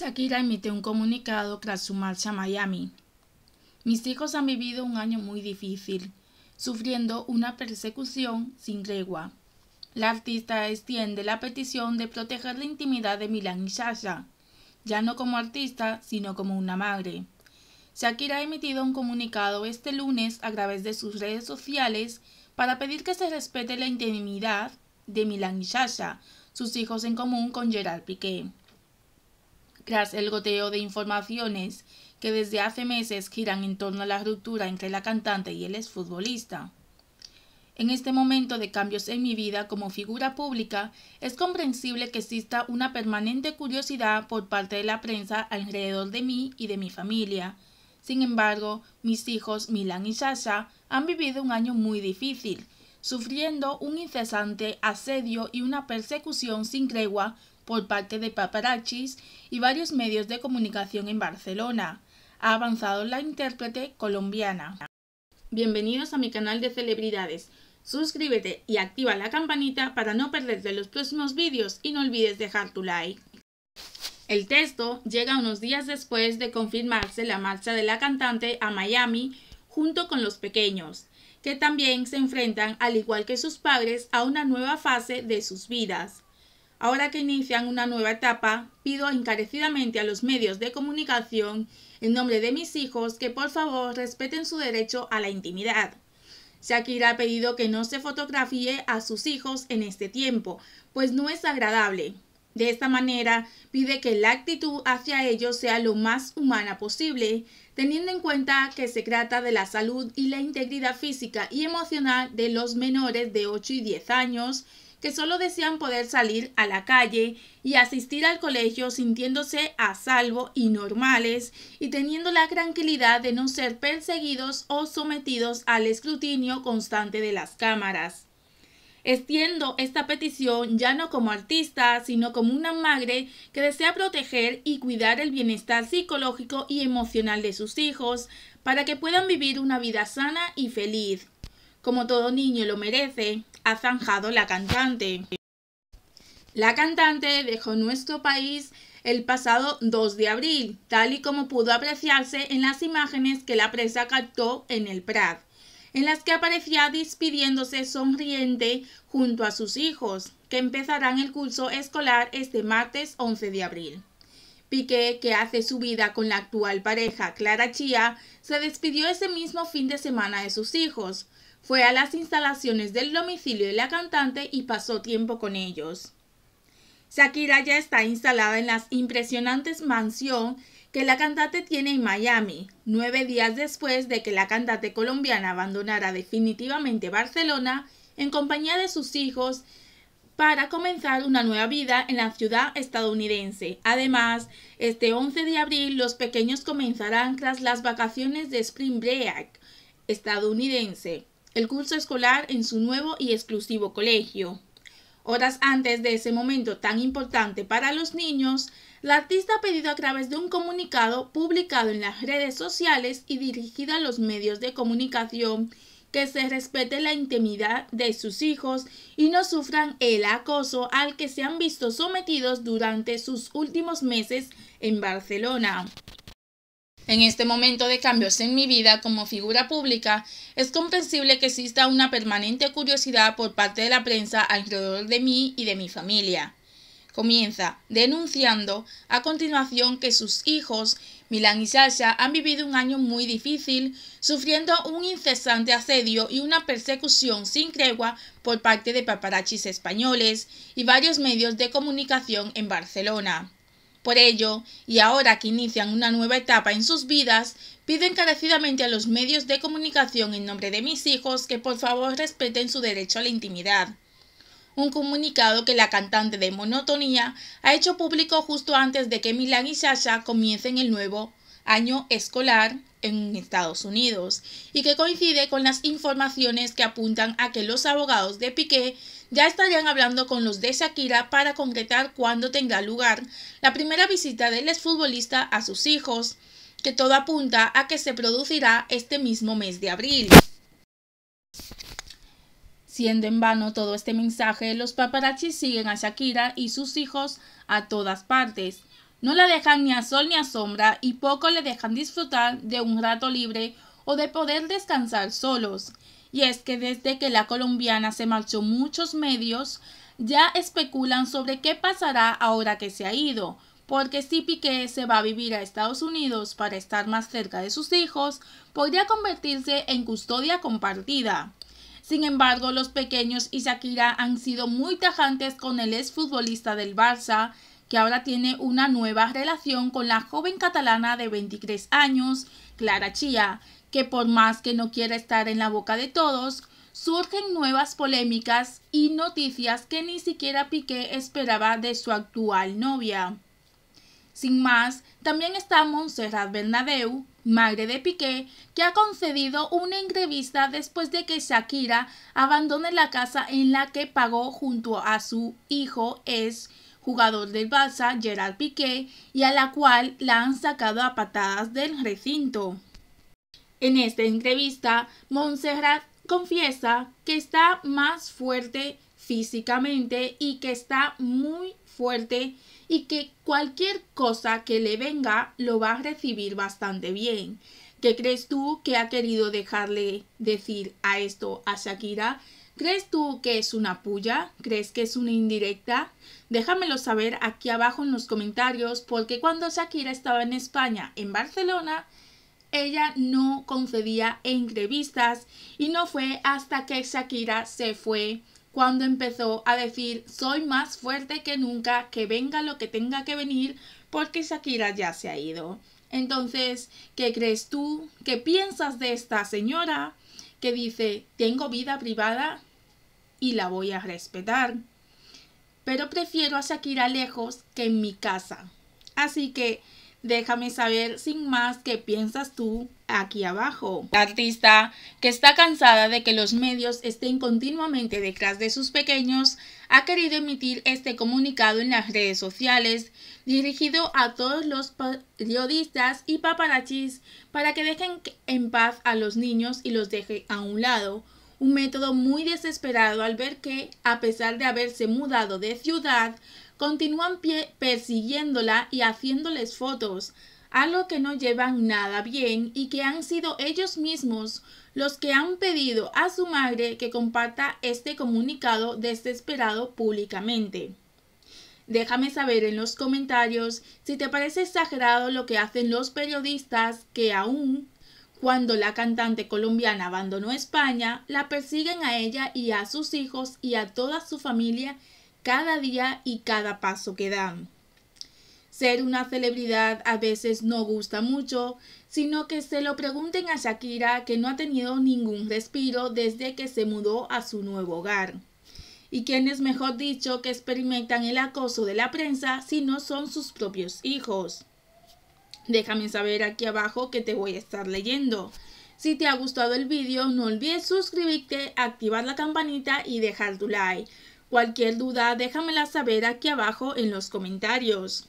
Shakira emite un comunicado tras su marcha a Miami. Mis hijos han vivido un año muy difícil, sufriendo una persecución sin tregua. La artista extiende la petición de proteger la intimidad de Milán y Sasha, ya no como artista, sino como una madre. Shakira ha emitido un comunicado este lunes a través de sus redes sociales para pedir que se respete la intimidad de Milán y Sasha, sus hijos en común con Gerard Piqué. Tras el goteo de informaciones que desde hace meses giran en torno a la ruptura entre la cantante y el exfutbolista. En este momento de cambios en mi vida como figura pública, es comprensible que exista una permanente curiosidad por parte de la prensa alrededor de mí y de mi familia. Sin embargo, mis hijos Milan y Sasha han vivido un año muy difícil, sufriendo un incesante asedio y una persecución sin tregua por parte de paparachis y varios medios de comunicación en Barcelona, ha avanzado la intérprete colombiana. Bienvenidos a mi canal de celebridades. Suscríbete y activa la campanita para no perderte los próximos vídeos y no olvides dejar tu like. El texto llega unos días después de confirmarse la marcha de la cantante a Miami junto con los pequeños, que también se enfrentan, al igual que sus padres, a una nueva fase de sus vidas. Ahora que inician una nueva etapa, pido encarecidamente a los medios de comunicación, en nombre de mis hijos, que por favor respeten su derecho a la intimidad. Shakira ha pedido que no se fotografíe a sus hijos en este tiempo, pues no es agradable. De esta manera, pide que la actitud hacia ellos sea lo más humana posible, teniendo en cuenta que se trata de la salud y la integridad física y emocional de los menores de 8 y 10 años, que solo desean poder salir a la calle y asistir al colegio sintiéndose a salvo y normales y teniendo la tranquilidad de no ser perseguidos o sometidos al escrutinio constante de las cámaras. Extiendo esta petición ya no como artista, sino como una madre que desea proteger y cuidar el bienestar psicológico y emocional de sus hijos para que puedan vivir una vida sana y feliz, como todo niño lo merece, ha zanjado la cantante. La cantante dejó nuestro país el pasado 2 de abril, tal y como pudo apreciarse en las imágenes que la presa captó en el Prat, en las que aparecía despidiéndose sonriente junto a sus hijos, que empezarán el curso escolar este martes 11 de abril. Piqué, que hace su vida con la actual pareja Clara Chía, se despidió ese mismo fin de semana de sus hijos, fue a las instalaciones del domicilio de la cantante y pasó tiempo con ellos. Shakira ya está instalada en las impresionantes mansión que la cantante tiene en Miami, nueve días después de que la cantante colombiana abandonara definitivamente Barcelona en compañía de sus hijos para comenzar una nueva vida en la ciudad estadounidense. Además, este 11 de abril los pequeños comenzarán tras las vacaciones de Spring Break estadounidense el curso escolar en su nuevo y exclusivo colegio. Horas antes de ese momento tan importante para los niños, la artista ha pedido a través de un comunicado publicado en las redes sociales y dirigido a los medios de comunicación que se respete la intimidad de sus hijos y no sufran el acoso al que se han visto sometidos durante sus últimos meses en Barcelona. En este momento de cambios en mi vida como figura pública, es comprensible que exista una permanente curiosidad por parte de la prensa alrededor de mí y de mi familia. Comienza denunciando a continuación que sus hijos, Milán y Sasha, han vivido un año muy difícil, sufriendo un incesante asedio y una persecución sin tregua por parte de paparachis españoles y varios medios de comunicación en Barcelona. Por ello, y ahora que inician una nueva etapa en sus vidas, pido encarecidamente a los medios de comunicación en nombre de mis hijos que por favor respeten su derecho a la intimidad. Un comunicado que la cantante de Monotonía ha hecho público justo antes de que Milán y Sasha comiencen el nuevo año escolar en Estados Unidos y que coincide con las informaciones que apuntan a que los abogados de Piqué ya estarían hablando con los de Shakira para concretar cuándo tendrá lugar la primera visita del exfutbolista a sus hijos, que todo apunta a que se producirá este mismo mes de abril. Siendo en vano todo este mensaje, los paparazzi siguen a Shakira y sus hijos a todas partes no la dejan ni a sol ni a sombra y poco le dejan disfrutar de un rato libre o de poder descansar solos. Y es que desde que la colombiana se marchó muchos medios ya especulan sobre qué pasará ahora que se ha ido, porque si Piqué se va a vivir a Estados Unidos para estar más cerca de sus hijos, podría convertirse en custodia compartida. Sin embargo, los pequeños y Shakira han sido muy tajantes con el exfutbolista del Barça, que ahora tiene una nueva relación con la joven catalana de 23 años, Clara Chia, que por más que no quiera estar en la boca de todos, surgen nuevas polémicas y noticias que ni siquiera Piqué esperaba de su actual novia. Sin más, también está Montserrat Bernadeu, madre de Piqué, que ha concedido una entrevista después de que Shakira abandone la casa en la que pagó junto a su hijo Es, jugador del Barça Gerard Piqué, y a la cual la han sacado a patadas del recinto. En esta entrevista, Montserrat confiesa que está más fuerte físicamente y que está muy fuerte y que cualquier cosa que le venga lo va a recibir bastante bien. ¿Qué crees tú que ha querido dejarle decir a esto a Shakira? ¿Crees tú que es una puya? ¿Crees que es una indirecta? Déjamelo saber aquí abajo en los comentarios porque cuando Shakira estaba en España, en Barcelona, ella no concedía entrevistas y no fue hasta que Shakira se fue cuando empezó a decir soy más fuerte que nunca, que venga lo que tenga que venir, porque Shakira ya se ha ido. Entonces, ¿qué crees tú? ¿Qué piensas de esta señora que dice, tengo vida privada y la voy a respetar? Pero prefiero a Shakira lejos que en mi casa. Así que Déjame saber sin más qué piensas tú aquí abajo. La artista que está cansada de que los medios estén continuamente detrás de sus pequeños ha querido emitir este comunicado en las redes sociales dirigido a todos los periodistas y paparachis para que dejen en paz a los niños y los dejen a un lado un método muy desesperado al ver que, a pesar de haberse mudado de ciudad, continúan persiguiéndola y haciéndoles fotos, algo que no llevan nada bien y que han sido ellos mismos los que han pedido a su madre que comparta este comunicado desesperado públicamente. Déjame saber en los comentarios si te parece exagerado lo que hacen los periodistas que aún cuando la cantante colombiana abandonó España, la persiguen a ella y a sus hijos y a toda su familia cada día y cada paso que dan. Ser una celebridad a veces no gusta mucho, sino que se lo pregunten a Shakira que no ha tenido ningún respiro desde que se mudó a su nuevo hogar. Y quienes mejor dicho que experimentan el acoso de la prensa si no son sus propios hijos. Déjame saber aquí abajo que te voy a estar leyendo. Si te ha gustado el vídeo, no olvides suscribirte, activar la campanita y dejar tu like. Cualquier duda déjamela saber aquí abajo en los comentarios.